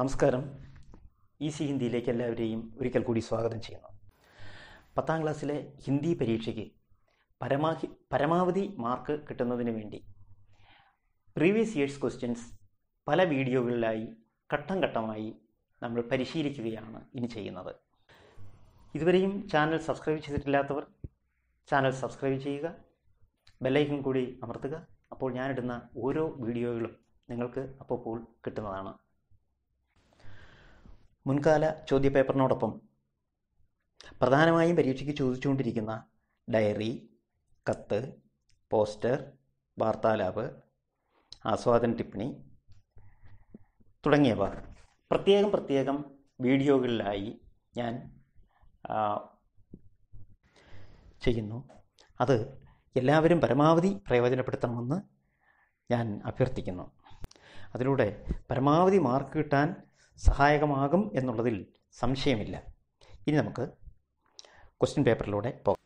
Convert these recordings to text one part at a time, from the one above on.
നമസ്കാരം ഈസി ഹിന്ദിയിലേക്ക് എല്ലാവരെയും ഒരിക്കൽ കൂടി സ്വാഗതം ചെയ്യുന്നു പത്താം ക്ലാസ്സിലെ ഹിന്ദി പരീക്ഷയ്ക്ക് പരമാഹി പരമാവധി മാർക്ക് കിട്ടുന്നതിന് വേണ്ടി പ്രീവിയസ് ഇയേഴ്സ് ക്വസ്റ്റ്യൻസ് പല വീഡിയോകളിലായി ഘട്ടം ഘട്ടമായി നമ്മൾ പരിശീലിക്കുകയാണ് ഇനി ചെയ്യുന്നത് ഇതുവരെയും ചാനൽ സബ്സ്ക്രൈബ് ചെയ്തിട്ടില്ലാത്തവർ ചാനൽ സബ്സ്ക്രൈബ് ചെയ്യുക ബെല്ലൈക്കൻ കൂടി അമർത്തുക അപ്പോൾ ഞാനിടുന്ന ഓരോ വീഡിയോകളും നിങ്ങൾക്ക് അപ്പോൾ കിട്ടുന്നതാണ് മുൻകാല ചോദ്യപേപ്പറിനോടൊപ്പം പ്രധാനമായും പരീക്ഷയ്ക്ക് ചോദിച്ചുകൊണ്ടിരിക്കുന്ന ഡയറി കത്ത് പോസ്റ്റർ വാർത്താലാപ് ആസ്വാദന ടിപ്പണി തുടങ്ങിയവ പ്രത്യേകം പ്രത്യേകം വീഡിയോകളിലായി ഞാൻ ചെയ്യുന്നു അത് എല്ലാവരും പരമാവധി പ്രയോജനപ്പെടുത്തണമെന്ന് ഞാൻ അഭ്യർത്ഥിക്കുന്നു അതിലൂടെ പരമാവധി മാർക്ക് കിട്ടാൻ സഹായകമാകും എന്നുള്ളതിൽ സംശയമില്ല ഇനി നമുക്ക് ക്വസ്റ്റ്യൻ പേപ്പറിലൂടെ പോകാം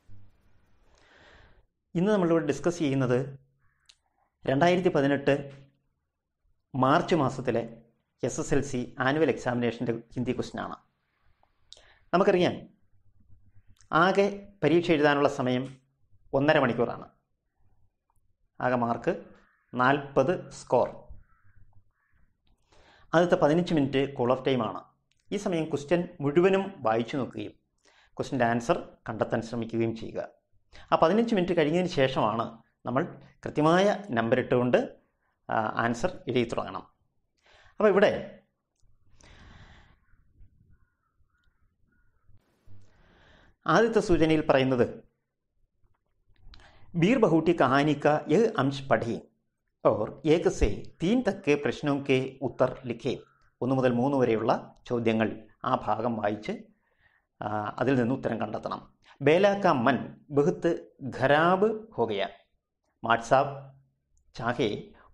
ഇന്ന് നമ്മളിവിടെ ഡിസ്കസ് ചെയ്യുന്നത് രണ്ടായിരത്തി പതിനെട്ട് മാർച്ച് മാസത്തിലെ S S L C annual എക്സാമിനേഷൻ്റെ ഹിന്ദി ക്വസ്റ്റിനാണ് നമുക്കറിയാം ആകെ പരീക്ഷ എഴുതാനുള്ള സമയം ഒന്നര മണിക്കൂറാണ് ആകെ മാർക്ക് നാൽപ്പത് സ്കോർ ആദ്യത്തെ പതിനഞ്ച് മിനിറ്റ് കോൾ ഓഫ് ടൈമാണ് ഈ സമയം ക്വസ്റ്റ്യൻ മുഴുവനും വായിച്ചു നോക്കുകയും ക്വസ്റ്റ്യൻ്റെ ആൻസർ കണ്ടെത്താൻ ശ്രമിക്കുകയും ചെയ്യുക ആ പതിനഞ്ച് മിനിറ്റ് കഴിഞ്ഞതിന് ശേഷമാണ് നമ്മൾ കൃത്യമായ നമ്പർ ഇട്ടുകൊണ്ട് ആൻസർ എഴുതി തുടങ്ങണം അപ്പോൾ ഇവിടെ ആദ്യത്തെ സൂചനയിൽ പറയുന്നത് ബീർ ബഹൂട്ടി കഹാനിക്ക എ അംശ് പഠിയും और एक से तीन तक के प्रश्नों के उत्तर लिखे ഒന്ന് മുതൽ മൂന്ന് വരെയുള്ള ചോദ്യങ്ങൾ ആ ഭാഗം വായിച്ച് അതിൽ നിന്ന് ഉത്തരം കണ്ടെത്തണം ബേലാക്ക മൻ ബഹുത്ത് ഖരാബ് ഹോകയാ വാട്സാപ്പ് ചാഹെ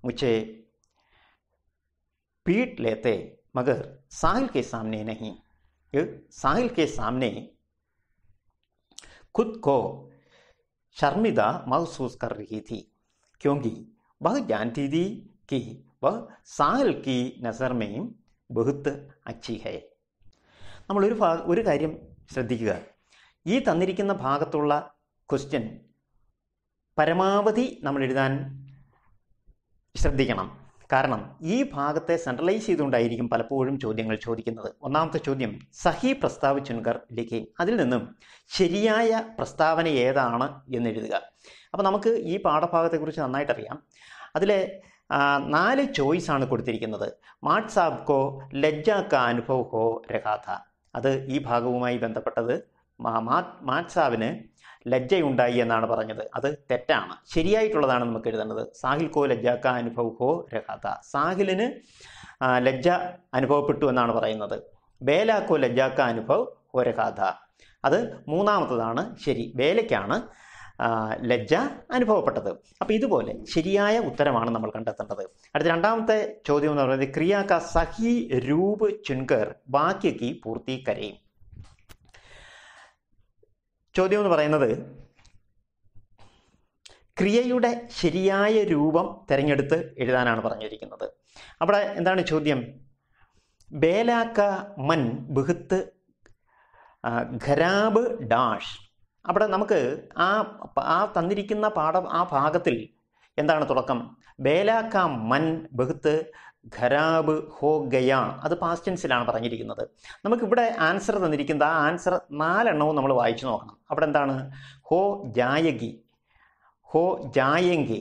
മുച്ചെ പീഡ് ലേത്തെ മകർ സാഹിൽ കെ सामने നഹി സാഹിൽ കെ सामने ഖുദ് കോ शर्मिदा മഹസൂസ് കർ रही ക്യോങ്കി बहुत जानती थी कि वह സാൽ കി നസർമയും ബഹുത്ത് അച്ചി ഹേ നമ്മളൊരു ഭാഗ ഒരു കാര്യം ശ്രദ്ധിക്കുക ഈ തന്നിരിക്കുന്ന ഭാഗത്തുള്ള ക്വസ്റ്റ്യൻ പരമാവധി നമ്മൾ എഴുതാൻ ശ്രദ്ധിക്കണം കാരണം ഈ ഭാഗത്തെ സെൻട്രലൈസ് ചെയ്തുകൊണ്ടായിരിക്കും പലപ്പോഴും ചോദ്യങ്ങൾ ചോദിക്കുന്നത് ഒന്നാമത്തെ ചോദ്യം സഹി പ്രസ്താവ ചുൻകർ ലിഖി അതിൽ നിന്നും ശരിയായ പ്രസ്താവന ഏതാണ് എന്ന് എഴുതുക അപ്പോൾ നമുക്ക് ഈ പാഠഭാഗത്തെക്കുറിച്ച് നന്നായിട്ട് അറിയാം നാല് ചോയ്സ് ആണ് കൊടുത്തിരിക്കുന്നത് മാട്സാബ്കോ ലജ്ജാക്ക അനുഭവക്കോ രഹാഥ അത് ഈ ഭാഗവുമായി ബന്ധപ്പെട്ടത് മാത്സാവിന് ലജ്ജയുണ്ടായി എന്നാണ് പറഞ്ഞത് അത് തെറ്റാണ് ശരിയായിട്ടുള്ളതാണ് നമുക്ക് എഴുതേണ്ടത് സാഹിൽ കോ ലജ്ജാക്ക അനുഭവ ഹോ രഹാത സാഹിലിന് ലജ്ജ അനുഭവപ്പെട്ടു എന്നാണ് പറയുന്നത് ബേലാക്കോ ലജ്ജാക്ക അനുഭവ് ഹോ രഹാത അത് മൂന്നാമത്തതാണ് ശരി ബേലയ്ക്കാണ് ലജ്ജ അനുഭവപ്പെട്ടത് അപ്പം ഇതുപോലെ ശരിയായ ഉത്തരമാണ് നമ്മൾ കണ്ടെത്തേണ്ടത് അടുത്ത രണ്ടാമത്തെ ചോദ്യം എന്ന് പറയുന്നത് ക്രിയാക്ക സഹി രൂപ് ചുൻകർ വാക്യക്ക് പൂർത്തി കരയും ചോദ്യം എന്ന് പറയുന്നത് ക്രിയയുടെ ശരിയായ രൂപം തിരഞ്ഞെടുത്ത് എഴുതാനാണ് പറഞ്ഞിരിക്കുന്നത് അവിടെ എന്താണ് ചോദ്യം ബേലാക്ക മൻ ബഹുത്ത് ഖരാബ് ഡാഷ് അവിടെ നമുക്ക് ആ ആ തന്നിരിക്കുന്ന പാഠം ആ ഭാഗത്തിൽ എന്താണ് തുടക്കം ബേലാക്ക മൻ ബഹുത്ത് ഖരാബ് ഹോ ഗയ അത് പാസ്റ്റൻസിലാണ് പറഞ്ഞിരിക്കുന്നത് നമുക്കിവിടെ ആൻസർ തന്നിരിക്കുന്നത് ആ ആൻസർ നാലെണ്ണവും നമ്മൾ വായിച്ചു നോക്കണം അവിടെ എന്താണ് ഹോ ജായഗി ഹോ ജായങ്കി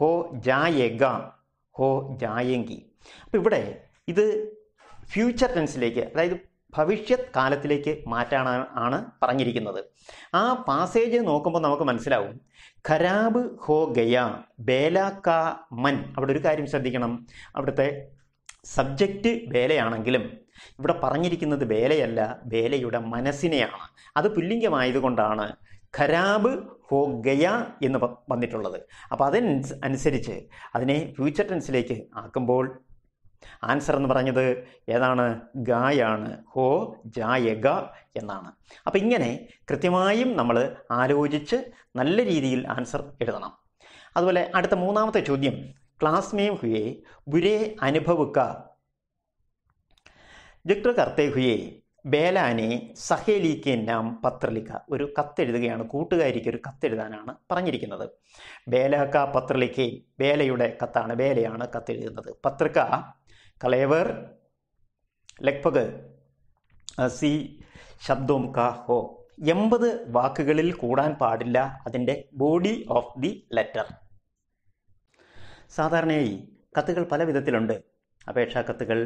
ഹോ ജായഗ ഹോ ജായങ്കി അപ്പോൾ ഇവിടെ ഇത് ഫ്യൂച്ചർ ടെൻസിലേക്ക് അതായത് ഭവിഷ്യത് കാലത്തിലേക്ക് മാറ്റാനാണ് പറഞ്ഞിരിക്കുന്നത് ആ പാസേജ് നോക്കുമ്പോൾ നമുക്ക് മനസ്സിലാവും ഖരാബ് ഹോ ഗയ ബേല മൻ അവിടെ ഒരു കാര്യം ശ്രദ്ധിക്കണം അവിടുത്തെ സബ്ജക്റ്റ് വേലയാണെങ്കിലും ഇവിടെ പറഞ്ഞിരിക്കുന്നത് വേലയല്ല വേലയുടെ മനസ്സിനെയാണ് അത് പുല്ലിംഗമായതുകൊണ്ടാണ് ഖരാബ് ഹോ ഗയ എന്ന് വന്നിട്ടുള്ളത് അപ്പോൾ അനുസരിച്ച് അതിനെ ഫ്യൂച്ചർ ടെൻസിലേക്ക് ആക്കുമ്പോൾ ആൻസർ എന്ന് പറഞ്ഞത് ഏതാണ് ഗായാണ് ഹോ ജായഗ എന്നാണ് അപ്പം ഇങ്ങനെ കൃത്യമായും നമ്മൾ ആലോചിച്ച് നല്ല രീതിയിൽ ആൻസർ എഴുതണം അതുപോലെ അടുത്ത മൂന്നാമത്തെ ചോദ്യം ക്ലാസ്മേ ഹുയെ ബുരേ അനുഭവുക്ക ജിക്ടർ കർത്തേ ഹുയെ ബേലാനെ സഹേലിക്ക് നാം പത്രലിക്ക ഒരു കത്തെഴുതുകയാണ് കൂട്ടുകാരിക്ക് ഒരു കത്തെഴുതാനാണ് പറഞ്ഞിരിക്കുന്നത് ബേലക്ക പത്രലിക്കേ ബേലയുടെ കത്താണ് ബേലയാണ് കത്തെഴുതുന്നത് പത്രക്ക കലേവർ ലഗ്ഭഗ് സി ശബ്ദവും ക ഹോ എൺപത് വാക്കുകളിൽ കൂടാൻ പാടില്ല അതിൻ്റെ ബോഡി ഓഫ് ദി ലെറ്റർ സാധാരണയായി കത്തുകൾ പല വിധത്തിലുണ്ട് അപേക്ഷാ കത്തുകൾ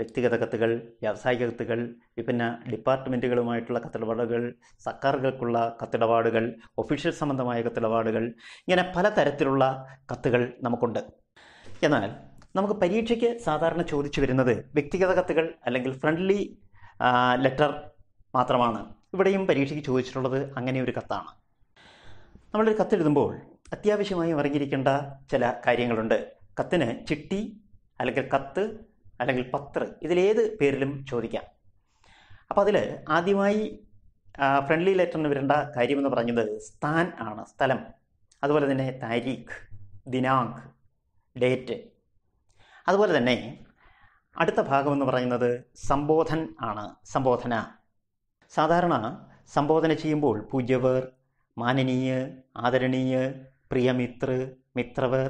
വ്യക്തിഗത കത്തുകൾ വ്യാവസായിക കത്തുകൾ വിഭിന്ന ഡിപ്പാർട്ട്മെൻറ്റുകളുമായിട്ടുള്ള കത്തിടപാടുകൾ സർക്കാരുകൾക്കുള്ള കത്തിടപാടുകൾ ഒഫീഷ്യൽ സംബന്ധമായ കത്തിടപാടുകൾ ഇങ്ങനെ പലതരത്തിലുള്ള കത്തുകൾ നമുക്കുണ്ട് എന്നാൽ നമുക്ക് പരീക്ഷയ്ക്ക് സാധാരണ ചോദിച്ചു വരുന്നത് വ്യക്തിഗത കത്തുകൾ അല്ലെങ്കിൽ ഫ്രണ്ട്ലി ലെറ്റർ മാത്രമാണ് ഇവിടെയും പരീക്ഷയ്ക്ക് ചോദിച്ചിട്ടുള്ളത് അങ്ങനെ ഒരു കത്താണ് നമ്മളൊരു കത്തെഴുതുമ്പോൾ അത്യാവശ്യമായി അറിഞ്ഞിരിക്കേണ്ട ചില കാര്യങ്ങളുണ്ട് കത്തിന് ചിട്ടി അല്ലെങ്കിൽ കത്ത് അല്ലെങ്കിൽ പത്ര ഇതിലേത് പേരിലും ചോദിക്കാം അപ്പോൾ അതിൽ ആദ്യമായി ഫ്രണ്ട്ലി ലെറ്ററിന് വരേണ്ട കാര്യമെന്ന് പറഞ്ഞത് സ്ഥാൻ ആണ് സ്ഥലം അതുപോലെ തന്നെ താരീഖ് ദിനാങ്ക് ഡേറ്റ് അതുപോലെ തന്നെ അടുത്ത ഭാഗം എന്ന് പറയുന്നത് സംബോധൻ ആണ് സംബോധന സാധാരണ സംബോധന ചെയ്യുമ്പോൾ പൂജ്യവർ മാനനീയ ആദരണീയ പ്രിയമിത്ര മിത്രവർ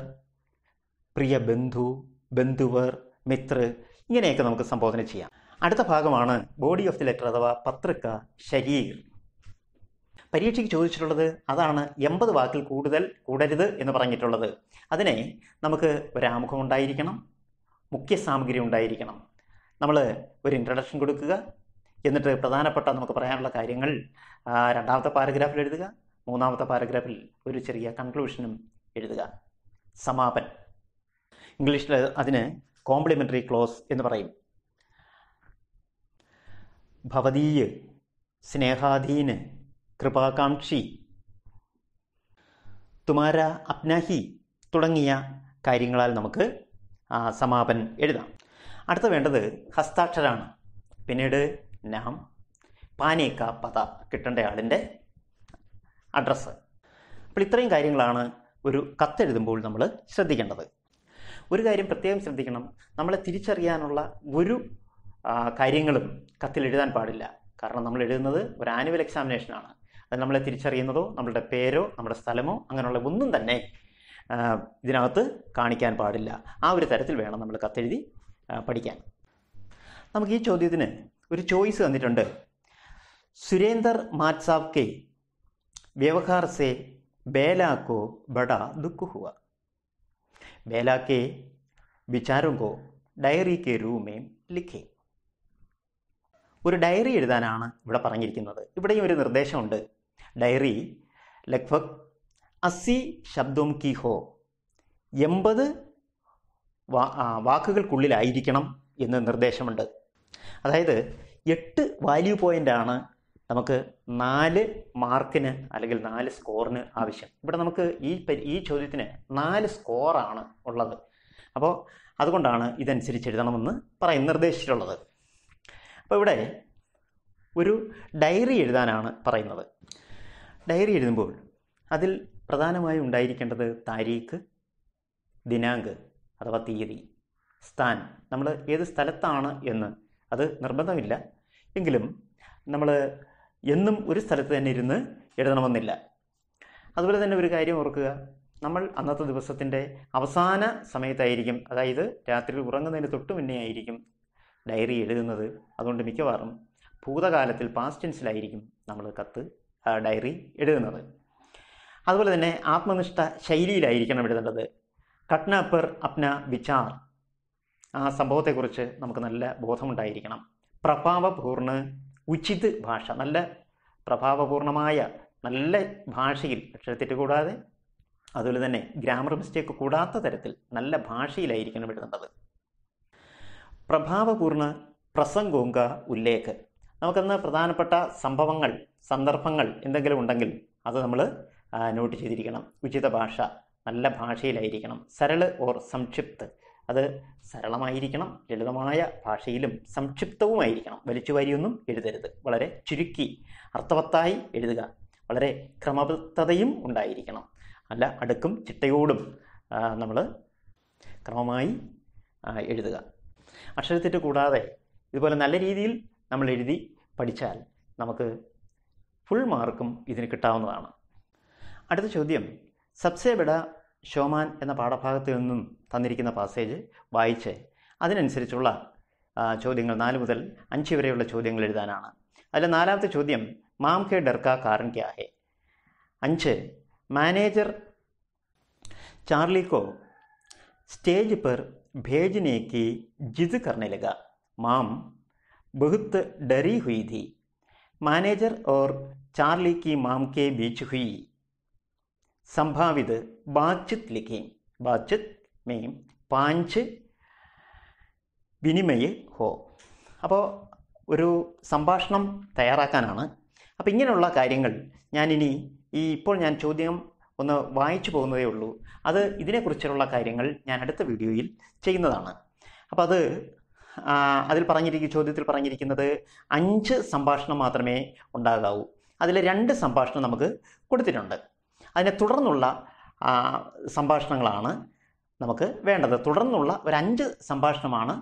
പ്രിയ ബന്ധു ബന്ധുവർ മിത്ര ഇങ്ങനെയൊക്കെ നമുക്ക് സംബോധന ചെയ്യാം അടുത്ത ഭാഗമാണ് ബോഡി ഓഫ് ദി ലെറ്റർ അഥവാ പത്രിക ശരീർ പരീക്ഷയ്ക്ക് ചോദിച്ചിട്ടുള്ളത് അതാണ് എൺപത് വാക്കിൽ കൂടുതൽ കൂടരുത് എന്ന് പറഞ്ഞിട്ടുള്ളത് അതിനെ നമുക്ക് ഒരാമുഖം ഉണ്ടായിരിക്കണം മുഖ്യ സാമഗ്രി ഉണ്ടായിരിക്കണം നമ്മൾ ഒരു ഇൻട്രഡക്ഷൻ കൊടുക്കുക എന്നിട്ട് പ്രധാനപ്പെട്ട നമുക്ക് പറയാനുള്ള കാര്യങ്ങൾ രണ്ടാമത്തെ പാരഗ്രാഫിൽ എഴുതുക മൂന്നാമത്തെ പാരഗ്രാഫിൽ ഒരു ചെറിയ കൺക്ലൂഷനും എഴുതുക സമാപൻ ഇംഗ്ലീഷിൽ അതിന് കോംപ്ലിമെൻ്ററി ക്ലോസ് എന്ന് പറയും ഭവതീയ് സ്നേഹാധീന് കൃപാകാംക്ഷി തുമാര അപ്നാഹി തുടങ്ങിയ കാര്യങ്ങളാൽ നമുക്ക് സമാപൻ എഴുതാം അടുത്ത വേണ്ടത് ഹസ്താക്ഷരാണ് പിന്നീട് നാം പാനേക്ക പത കിട്ടേണ്ട ആളിൻ്റെ അഡ്രസ്സ് അപ്പോൾ ഇത്രയും കാര്യങ്ങളാണ് ഒരു കത്തെഴുതുമ്പോൾ നമ്മൾ ശ്രദ്ധിക്കേണ്ടത് ഒരു കാര്യം പ്രത്യേകം ശ്രദ്ധിക്കണം നമ്മളെ തിരിച്ചറിയാനുള്ള ഒരു കാര്യങ്ങളും കത്തിൽ എഴുതാൻ പാടില്ല കാരണം നമ്മൾ എഴുതുന്നത് ഒരു ആനുവൽ എക്സാമിനേഷനാണ് അത് നമ്മളെ തിരിച്ചറിയുന്നതോ നമ്മളുടെ പേരോ നമ്മുടെ സ്ഥലമോ അങ്ങനെയുള്ള ഒന്നും തന്നെ ഇതിനകത്ത് കാണിക്കാൻ പാടില്ല ആ ഒരു തരത്തിൽ വേണം നമ്മൾ കത്തെഴുതി പഠിക്കാൻ നമുക്ക് ഈ ചോദ്യത്തിന് ഒരു ചോയ്സ് തന്നിട്ടുണ്ട് സുരേന്ദർ കെ വ്യവഹാർ സെ ബേലാക്കോ ബട ദുഃഖുഹുവ ബേലാക്കെ വിചാരങ്കോ ഡയറി കെ റൂമേം ലിഖേ ഒരു ഡയറി എഴുതാനാണ് ഇവിടെ പറഞ്ഞിരിക്കുന്നത് ഇവിടെയും ഒരു നിർദ്ദേശമുണ്ട് ഡയറി ലഗ്ഭഗ് അസി ശബ്ദം കി ഹോ എൺപത് വാ വാക്കുകൾക്കുള്ളിലായിരിക്കണം എന്ന് നിർദ്ദേശമുണ്ട് അതായത് എട്ട് വാല്യൂ പോയിൻ്റാണ് നമുക്ക് നാല് മാർക്കിന് അല്ലെങ്കിൽ നാല് സ്കോറിന് ആവശ്യം ഇവിടെ നമുക്ക് ഈ ഈ ചോദ്യത്തിന് നാല് സ്കോറാണ് ഉള്ളത് അപ്പോൾ അതുകൊണ്ടാണ് ഇതനുസരിച്ച് എഴുതണമെന്ന് പറയും നിർദ്ദേശിച്ചിട്ടുള്ളത് അപ്പോൾ ഇവിടെ ഒരു ഡയറി എഴുതാനാണ് പറയുന്നത് ഡയറി എഴുതുമ്പോൾ അതിൽ പ്രധാനമായും ഉണ്ടായിരിക്കേണ്ടത് താരീഖ് ദിനാങ്ക് അഥവാ തീയതി സ്ഥാനം നമ്മൾ ഏത് സ്ഥലത്താണ് എന്ന് അത് നിർബന്ധമില്ല എങ്കിലും നമ്മൾ എന്നും ഒരു സ്ഥലത്ത് തന്നെ ഇരുന്ന് എഴുതണമെന്നില്ല അതുപോലെ തന്നെ ഒരു കാര്യം ഓർക്കുക നമ്മൾ അന്നത്തെ ദിവസത്തിൻ്റെ അവസാന സമയത്തായിരിക്കും അതായത് രാത്രി ഉറങ്ങുന്നതിന് തൊട്ട് മുന്നേ ആയിരിക്കും ഡയറി എഴുതുന്നത് അതുകൊണ്ട് മിക്കവാറും ഭൂതകാലത്തിൽ പാസ്റ്റ് ടെൻസിലായിരിക്കും നമ്മൾ കത്ത് ഡയറി എഴുതുന്നത് അതുപോലെ തന്നെ ആത്മനിഷ്ഠ ശൈലിയിലായിരിക്കണം എഴുതേണ്ടത് കട്ന പെർ അപ്ന വിചാർ ആ സംഭവത്തെക്കുറിച്ച് നമുക്ക് നല്ല ബോധമുണ്ടായിരിക്കണം പ്രഭാവപൂർണ്ണ ഉചിത് ഭാഷ നല്ല പ്രഭാവപൂർണമായ നല്ല ഭാഷയിൽ അക്ഷരത്തെറ്റ് കൂടാതെ അതുപോലെ തന്നെ ഗ്രാമർ മിസ്റ്റേക്ക് കൂടാത്ത തരത്തിൽ നല്ല ഭാഷയിലായിരിക്കണം എഴുതേണ്ടത് പ്രഭാവപൂർണ്ണ പ്രസംഗോങ്ക ഉല്ലേഖ് നമുക്കന്ന് പ്രധാനപ്പെട്ട സംഭവങ്ങൾ സന്ദർഭങ്ങൾ എന്തെങ്കിലും ഉണ്ടെങ്കിൽ അത് നമ്മൾ നോട്ട് ചെയ്തിരിക്കണം ഉചിത ഭാഷ നല്ല ഭാഷയിലായിരിക്കണം സരള് ഓർ സംക്ഷിപ്ത് അത് സരളമായിരിക്കണം ലളിതമായ ഭാഷയിലും സംക്ഷിപ്തവുമായിരിക്കണം വാരിയൊന്നും എഴുതരുത് വളരെ ചുരുക്കി അർത്ഥവത്തായി എഴുതുക വളരെ ക്രമബദ്ധതയും ഉണ്ടായിരിക്കണം അല്ല അടുക്കും ചിട്ടയോടും നമ്മൾ ക്രമമായി എഴുതുക അക്ഷരത്തെറ്റ് കൂടാതെ ഇതുപോലെ നല്ല രീതിയിൽ നമ്മൾ എഴുതി പഠിച്ചാൽ നമുക്ക് ഫുൾ മാർക്കും ഇതിന് കിട്ടാവുന്നതാണ് അടുത്ത ചോദ്യം സബ്സെ ബെഡ ഷോമാൻ എന്ന പാഠഭാഗത്തിൽ നിന്നും തന്നിരിക്കുന്ന പാസേജ് വായിച്ച് അതിനനുസരിച്ചുള്ള ചോദ്യങ്ങൾ നാല് മുതൽ അഞ്ച് വരെയുള്ള ചോദ്യങ്ങൾ എഴുതാനാണ് അതിൽ നാലാമത്തെ ചോദ്യം മാം കെ ഡർക്ക കാരൻ ക്യാ അഞ്ച് മാനേജർ चार्ली को स्टेज पर भेजने की जिद करने लगा माम बहुत डरी हुई थी मैनेजर और चार्ली की माम के बीच हुई സംഭാവിത് ബാച്ചിത് ലിഖി ബാച്ചിത് മെയിം പാഞ്ച് വിനിമയ ഹോ അപ്പോൾ ഒരു സംഭാഷണം തയ്യാറാക്കാനാണ് അപ്പോൾ ഇങ്ങനെയുള്ള കാര്യങ്ങൾ ഞാനിനി ഈ ഇപ്പോൾ ഞാൻ ചോദ്യം ഒന്ന് വായിച്ചു പോകുന്നതേ ഉള്ളൂ അത് ഇതിനെക്കുറിച്ചുള്ള കാര്യങ്ങൾ ഞാൻ അടുത്ത വീഡിയോയിൽ ചെയ്യുന്നതാണ് അപ്പോൾ അത് അതിൽ പറഞ്ഞിരിക്കുന്ന ചോദ്യത്തിൽ പറഞ്ഞിരിക്കുന്നത് അഞ്ച് സംഭാഷണം മാത്രമേ ഉണ്ടാകാവൂ അതിൽ രണ്ട് സംഭാഷണം നമുക്ക് കൊടുത്തിട്ടുണ്ട് അതിനെ തുടർന്നുള്ള സംഭാഷണങ്ങളാണ് നമുക്ക് വേണ്ടത് തുടർന്നുള്ള ഒരു അഞ്ച് സംഭാഷണമാണ്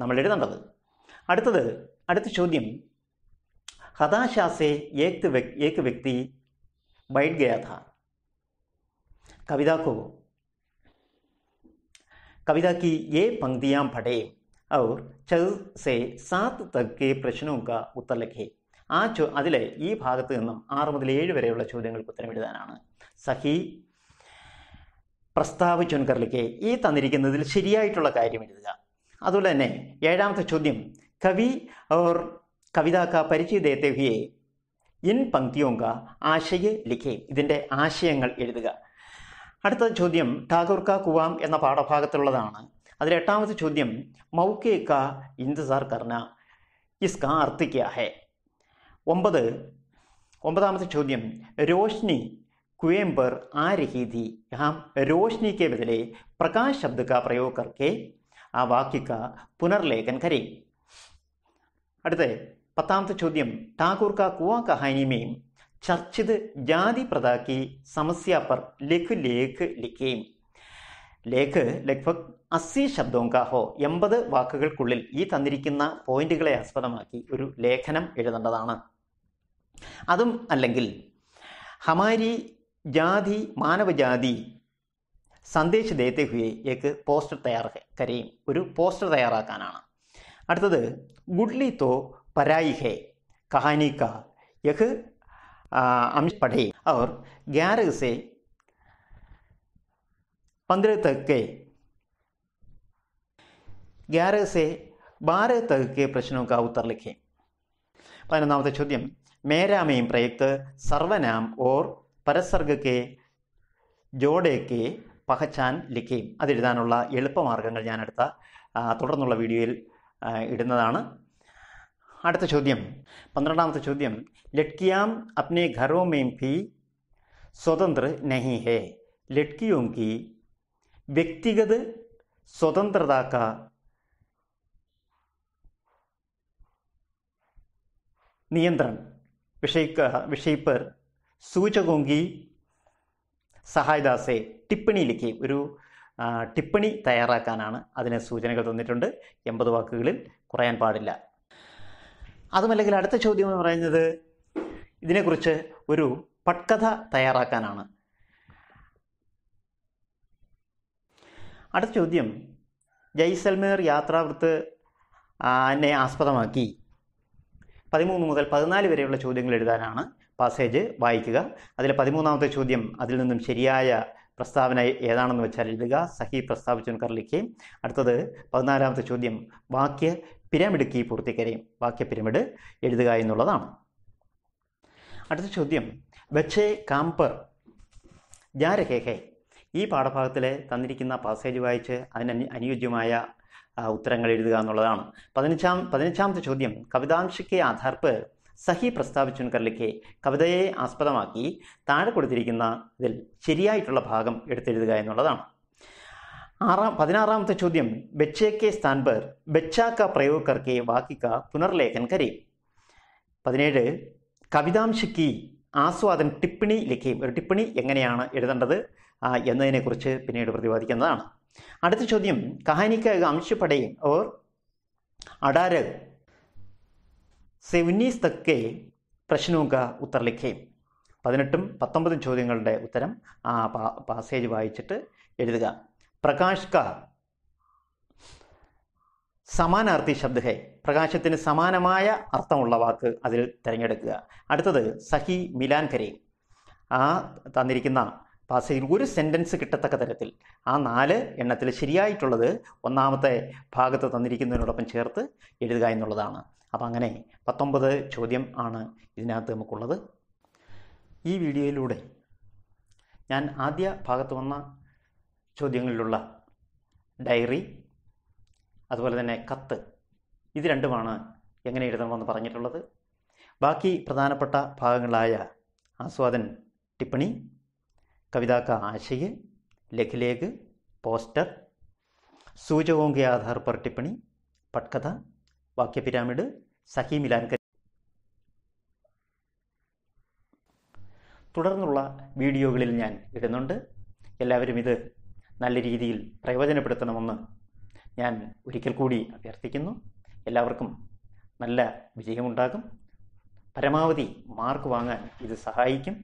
നമ്മൾ എഴുതേണ്ടത് അടുത്തത് അടുത്ത ചോദ്യം ഹതാശാസെ ഏക് ഏക് വ്യക്തി ബൈഡ് ഗയാഥ കവിതാക്കോ कविता की ये पंक्तियाँ पढ़े और छः से सात तक के प्रश्नों ആ ചോ അതിലെ ഈ ഭാഗത്ത് നിന്നും ആറ് മുതൽ ഏഴ് വരെയുള്ള ചോദ്യങ്ങൾക്ക് ഉത്തരം എഴുതാനാണ് സഹി പ്രസ്താവ് ഈ തന്നിരിക്കുന്നതിൽ ശരിയായിട്ടുള്ള കാര്യം എഴുതുക അതുപോലെ തന്നെ ഏഴാമത്തെ ചോദ്യം കവി ഓർ കവിതാക്ക പരിചയദേത്തെ ഇൻ പങ്ക്തിയോങ്ക ആശയ ലിഖേ ഇതിൻ്റെ ആശയങ്ങൾ എഴുതുക അടുത്ത ചോദ്യം ടാഗോർ കാ കുവാം എന്ന പാഠഭാഗത്തുള്ളതാണ് അതിൽ എട്ടാമത്തെ ചോദ്യം മൗക്കേക്ക ഇന്ത്സാർ കർണ ഇസ്കാ അർത്ഥിക്ക ഒമ്പത് ഒമ്പതാമത്തെ ചോദ്യം രോഷ്നി കുവേംബർ ആ രഹീതി ഹാം രോഷ്നി കെ ബദലെ പ്രകാശ് ശബ്ദ കാ പ്രയോഗ കർക്കെ ആ വാക്യക്ക പുനർലേഖൻ കരെ അടുത്ത പത്താമത്തെ ചോദ്യം ഠാക്കൂർ കാ കുവാ കഹാനിമേയും ചർച്ചിത് ജാതി പ്രതാക്കി സമസ്യ പർ ലഘു ലേഖ് ലിഖേയും ലേഖ് ലഗ്ഭഗ് അസി ശബ്ദവും കാഹോ എൺപത് വാക്കുകൾക്കുള്ളിൽ ഈ തന്നിരിക്കുന്ന പോയിന്റുകളെ ആസ്പദമാക്കി ഒരു ലേഖനം എഴുതേണ്ടതാണ് അതും അല്ലെങ്കിൽ ഹമാരി ജാതി മാനവജാതി സന്ദേശ ദേത്തെ ഹുയെ പോസ്റ്റർ തയ്യാർ കരയും ഒരു പോസ്റ്റർ തയ്യാറാക്കാനാണ് അടുത്തത് ഗുഡ്ലി തോ പരായി ഹേ കഹാനി കാ യഹ് അംശ് പഠേ അവർ ഗ്യാരസെ സെ ഗ്യാരസെ तक के ग्यारह से പതിനൊന്നാമത്തെ ചോദ്യം മേരാമയും പ്രയുക്ത് സർവനാം ഓർ പരസർഗക്കെ ജോഡേക്കെ പഹച്ചാൻ ലിഖയും അതെഴുതാനുള്ള എളുപ്പമാർഗങ്ങൾ ഞാൻ അടുത്ത തുടർന്നുള്ള വീഡിയോയിൽ ഇടുന്നതാണ് അടുത്ത ചോദ്യം പന്ത്രണ്ടാമത്തെ ചോദ്യം ലഡ്കിയാം അപ്നെ ഘറോ മേം ഭി സ്വതന്ത്ര നഹി ഹേ ലഡ്കിയോം കി വ്യക്തിഗത സ്വതന്ത്രതാക്ക നിയന്ത്രണം विषय का विषय पर സൂചകോങ്കി സഹായദാസെ ടിപ്പണി ലിഖി ഒരു ടിപ്പണി തയ്യാറാക്കാനാണ് അതിനെ സൂചനകൾ തന്നിട്ടുണ്ട് എൺപത് വാക്കുകളിൽ കുറയാൻ പാടില്ല അതുമല്ലെങ്കിൽ അടുത്ത ചോദ്യം എന്ന് പറയുന്നത് ഇതിനെക്കുറിച്ച് ഒരു പട്കഥ തയ്യാറാക്കാനാണ് അടുത്ത ചോദ്യം ജയ്സൽമേർ യാത്രാവൃത്ത് എന്നെ ആസ്പദമാക്കി പതിമൂന്ന് മുതൽ പതിനാല് വരെയുള്ള ചോദ്യങ്ങൾ എഴുതാനാണ് പാസേജ് വായിക്കുക അതിൽ പതിമൂന്നാമത്തെ ചോദ്യം അതിൽ നിന്നും ശരിയായ പ്രസ്താവന ഏതാണെന്ന് വെച്ചാൽ എഴുതുക സഹി പ്രസ്താവിച്ചു കർലിക്കുകയും അടുത്തത് പതിനാലാമത്തെ ചോദ്യം വാക്യ പിരമിഡ് കീ പൂർത്തിക്കരയും വാക്യ പിരമിഡ് എഴുതുക എന്നുള്ളതാണ് അടുത്ത ചോദ്യം ബച്ചേ കാംപർ ജാരഹേഹേ ഈ പാഠഭാഗത്തിലെ തന്നിരിക്കുന്ന പാസേജ് വായിച്ച് അതിന് അനുയോജ്യമായ ഉത്തരങ്ങൾ എഴുതുക എന്നുള്ളതാണ് പതിനഞ്ചാം പതിനഞ്ചാമത്തെ ചോദ്യം കവിതാംശയ്ക്ക് ആധാർപ്പ് സഹി പ്രസ്താവിച്ചുൻകർലിക്ക് കവിതയെ ആസ്പദമാക്കി താഴെ കൊടുത്തിരിക്കുന്ന ഇതിൽ ശരിയായിട്ടുള്ള ഭാഗം എടുത്തെഴുതുക എന്നുള്ളതാണ് ആറാം പതിനാറാമത്തെ ചോദ്യം ബെച്ചെ കെ സ്ഥാൻപർ ബെച്ചാക്ക പ്രയോഗക്കർക്കെ വാക്കിക്ക പുനർലേഖൻ കരി പതിനേഴ് കവിതാംശയ്ക്ക് ആസ്വാദൻ ടിപ്പണി ലിഖയും ഒരു ടിപ്പണി എങ്ങനെയാണ് എഴുതേണ്ടത് എന്നതിനെക്കുറിച്ച് പിന്നീട് പ്രതിപാദിക്കുന്നതാണ് അടുത്ത ചോദ്യം കഹാനിക്ക് അംശപടേ ഓർ അടാര സെവനീസ് തക്കെ പ്രശ്നവും ഉത്തർ പതിനെട്ടും പത്തൊമ്പതും ചോദ്യങ്ങളുടെ ഉത്തരം ആ പാസേജ് വായിച്ചിട്ട് എഴുതുക പ്രകാശ് ക സമാനാർത്ഥി ശബ്ദ ഹേ പ്രകാശത്തിന് സമാനമായ അർത്ഥമുള്ള വാക്ക് അതിൽ തിരഞ്ഞെടുക്കുക അടുത്തത് സഹി മിലാൻ കരെ ആ തന്നിരിക്കുന്ന പാസേജിൽ ഒരു സെൻറ്റൻസ് കിട്ടത്തക്ക തരത്തിൽ ആ നാല് എണ്ണത്തിൽ ശരിയായിട്ടുള്ളത് ഒന്നാമത്തെ ഭാഗത്ത് തന്നിരിക്കുന്നതിനോടൊപ്പം ചേർത്ത് എഴുതുക എന്നുള്ളതാണ് അപ്പോൾ അങ്ങനെ പത്തൊമ്പത് ചോദ്യം ആണ് ഇതിനകത്ത് നമുക്കുള്ളത് ഈ വീഡിയോയിലൂടെ ഞാൻ ആദ്യ ഭാഗത്ത് വന്ന ചോദ്യങ്ങളിലുള്ള ഡയറി അതുപോലെ തന്നെ കത്ത് ഇത് രണ്ടുമാണ് എങ്ങനെ എഴുതണമെന്ന് പറഞ്ഞിട്ടുള്ളത് ബാക്കി പ്രധാനപ്പെട്ട ഭാഗങ്ങളായ ആസ്വാദൻ ടിപ്പണി कविता का आशय പോസ്റ്റർ पोस्टर സൂചകവും കെ ആധാർ പർ പട്കഥ വാക്യ പിരാമിഡ് സഹി മിലാൻകർ തുടർന്നുള്ള വീഡിയോകളിൽ ഞാൻ ഇടുന്നുണ്ട് എല്ലാവരും ഇത് നല്ല രീതിയിൽ പ്രയോജനപ്പെടുത്തണമെന്ന് ഞാൻ ഒരിക്കൽ കൂടി അഭ്യർത്ഥിക്കുന്നു എല്ലാവർക്കും നല്ല വിജയമുണ്ടാകും പരമാവധി മാർക്ക് വാങ്ങാൻ ഇത് സഹായിക്കും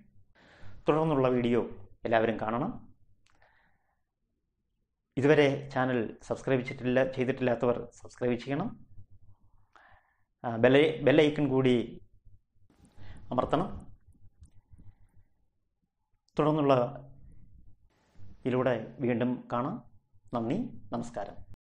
തുടർന്നുള്ള വീഡിയോ എല്ലാവരും കാണണം ഇതുവരെ ചാനൽ സബ്സ്ക്രൈബ് ചെയ്തിട്ടില്ല ചെയ്തിട്ടില്ലാത്തവർ സബ്സ്ക്രൈബ് ചെയ്യണം ബെല്ല ബെല്ലൈക്കൺ കൂടി അമർത്തണം തുടർന്നുള്ള ഇതിലൂടെ വീണ്ടും കാണാം നന്ദി നമസ്കാരം